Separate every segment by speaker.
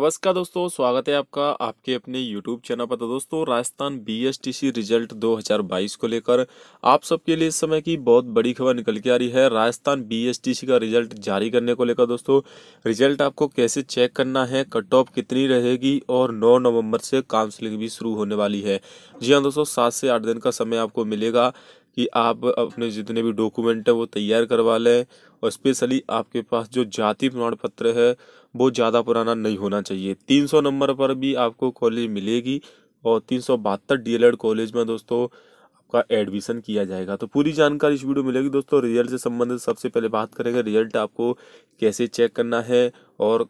Speaker 1: नमस्कार दोस्तों स्वागत है आपका आपके अपने YouTube चैनल पर तो दोस्तों राजस्थान BSTC रिजल्ट 2022 को लेकर आप सबके लिए इस समय की बहुत बड़ी खबर निकल के आ रही है राजस्थान BSTC का रिजल्ट जारी करने को लेकर दोस्तों रिजल्ट आपको कैसे चेक करना है कट ऑफ कितनी रहेगी और 9 नवंबर से काउंसलिंग भी शुरू होने वाली है जी हाँ दोस्तों सात से आठ दिन का समय आपको मिलेगा कि आप अपने जितने भी डॉक्यूमेंट हैं वो तैयार करवा लें और स्पेशली आपके पास जो जाति प्रमाण पत्र है वो ज़्यादा पुराना नहीं होना चाहिए तीन सौ नंबर पर भी आपको कॉलेज मिलेगी और तीन सौ बहत्तर डी कॉलेज में दोस्तों आपका एडमिशन किया जाएगा तो पूरी जानकारी इस वीडियो मिलेगी दोस्तों रिजल्ट से संबंधित सबसे पहले बात करेंगे रिजल्ट आपको कैसे चेक करना है और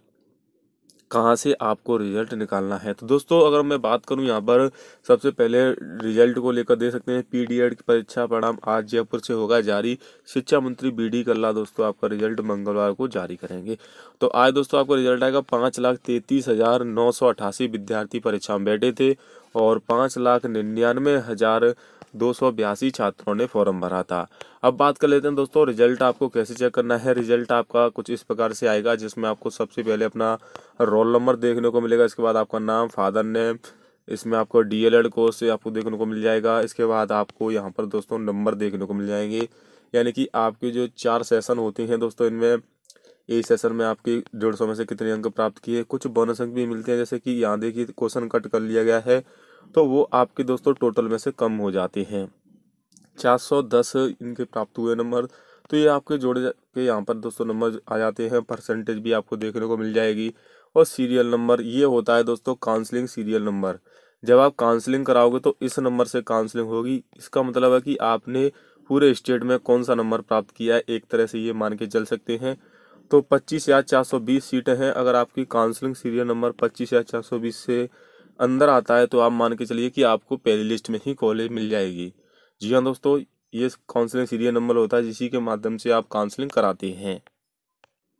Speaker 1: कहाँ से आपको रिजल्ट निकालना है तो दोस्तों अगर मैं बात करूँ यहाँ पर सबसे पहले रिजल्ट को लेकर दे सकते हैं पी डी एड की परीक्षा परिणाम आज जयपुर से होगा जारी शिक्षा मंत्री बी डी कल्ला दोस्तों आपका रिजल्ट मंगलवार को जारी करेंगे तो आज दोस्तों आपका रिजल्ट आएगा पाँच लाख तैंतीस हज़ार नौ सौ अठासी विद्यार्थी परीक्षा में बैठे थे और पाँच लाख निन्यानवे हज़ार दो छात्रों ने फॉर्म भरा था अब बात कर लेते हैं दोस्तों रिजल्ट आपको कैसे चेक करना है रिजल्ट आपका कुछ इस प्रकार से आएगा जिसमें आपको सबसे पहले अपना रोल नंबर देखने को मिलेगा इसके बाद आपका नाम फादर नेम इसमें आपको डी एल एड कोर्स आपको देखने को मिल जाएगा इसके बाद आपको यहाँ पर दोस्तों नंबर देखने को मिल जाएंगे यानी कि आपके जो चार सेशन होते हैं दोस्तों इनमें ए सेशन में आपकी डेढ़ सौ में से कितने अंक प्राप्त किए कुछ बोनस अंक भी मिलते हैं जैसे कि यहाँ देखिए क्वेश्चन कट कर लिया गया है तो वो आपके दोस्तों टोटल में से कम हो जाते हैं चार सौ दस इनके प्राप्त हुए नंबर तो ये आपके जोड़े के यहाँ पर दोस्तों नंबर आ जाते हैं परसेंटेज भी आपको देखने को मिल जाएगी और सीरियल नंबर ये होता है दोस्तों काउंसलिंग सीरियल नंबर जब आप काउंसलिंग कराओगे तो इस नंबर से काउंसलिंग होगी इसका मतलब है कि आपने पूरे स्टेट में कौन सा नंबर प्राप्त किया है एक तरह से ये मान के चल सकते हैं तो 25 या 420 सीटें हैं अगर आपकी काउंसलिंग सीरियल नंबर 25 या 420 से अंदर आता है तो आप मान के चलिए कि आपको पहली लिस्ट में ही कॉलेज मिल जाएगी जी हाँ दोस्तों ये काउंसलिंग सीरियल नंबर होता है जिसी के माध्यम से आप काउंसलिंग कराते हैं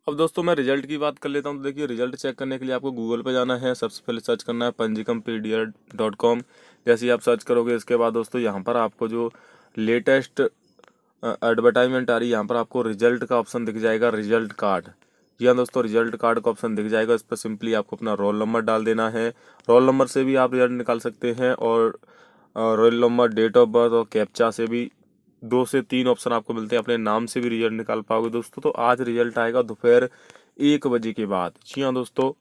Speaker 1: अब दोस्तों मैं रिजल्ट की बात कर लेता हूँ तो देखिए रिजल्ट चेक करने के लिए आपको गूगल पर जाना है सबसे पहले सर्च करना है पंजीकम पी डॉट कॉम जैसे ही आप सर्च करोगे इसके बाद दोस्तों यहाँ पर आपको जो लेटेस्ट एडवर्टाइजमेंट आ रही है यहाँ पर आपको रिजल्ट का ऑप्शन दिख जाएगा रिजल्ट कार्ड जी हाँ दोस्तों रिजल्ट कार्ड का ऑप्शन दिख जाएगा इस पर सिंपली आपको अपना रोल नंबर डाल देना है रोल नंबर से भी आप रिजल्ट निकाल सकते हैं और roll number date of birth और कैप्चा से भी दो से तीन ऑप्शन आपको मिलते हैं अपने नाम से भी रिजल्ट निकाल पाओगे दोस्तों तो आज रिजल्ट आएगा दोपहर एक बजे के बाद जी हाँ दोस्तों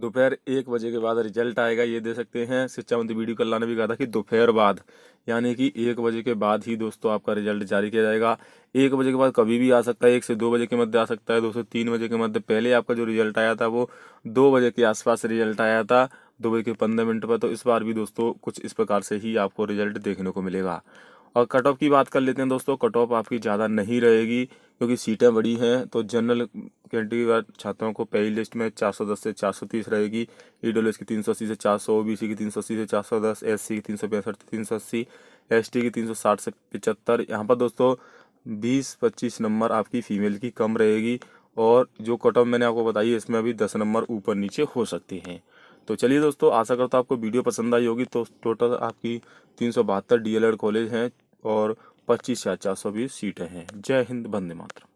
Speaker 1: दोपहर एक बजे के बाद रिजल्ट आएगा ये दे सकते हैं शिक्षा मंत्री बी डी कल्ला ने भी कहा था कि दोपहर बाद यानी कि एक बजे के बाद ही दोस्तों आपका रिजल्ट जारी किया जाएगा एक बजे के बाद कभी भी आ सकता है एक से दो बजे के मध्य आ सकता है दोस्तों तीन बजे के मध्य पहले आपका जो रिजल्ट आया था वो दो बजे के आसपास रिजल्ट आया था दो बजे के पंद्रह मिनट पर तो इस बार भी दोस्तों कुछ इस प्रकार से ही आपको रिजल्ट देखने को मिलेगा और कट ऑफ की बात कर लेते हैं दोस्तों कट ऑफ आपकी ज़्यादा नहीं रहेगी क्योंकि सीटें बड़ी हैं तो जनरल कैटेगरी वार छात्रों को पहली लिस्ट में 410 से 430 रहेगी ई डब्ल्यू एस की 380 से 400 ओबीसी की 380 से 410 एससी की तीन सौ पैंसठ तीन सौ अस्सी एस टी की 360 से पचहत्तर यहाँ पर दोस्तों 20-25 नंबर आपकी फ़ीमेल की कम रहेगी और जो कट ऑफ मैंने आपको बताई है इसमें अभी दस नंबर ऊपर नीचे हो सकते हैं तो चलिए दोस्तों आशा करता हूँ आपको वीडियो पसंद आई होगी तो टोटल आपकी तीन सौ बहत्तर डी कॉलेज हैं और पच्चीस या चार सौ बीस सीटें हैं जय हिंद वंदे मातरम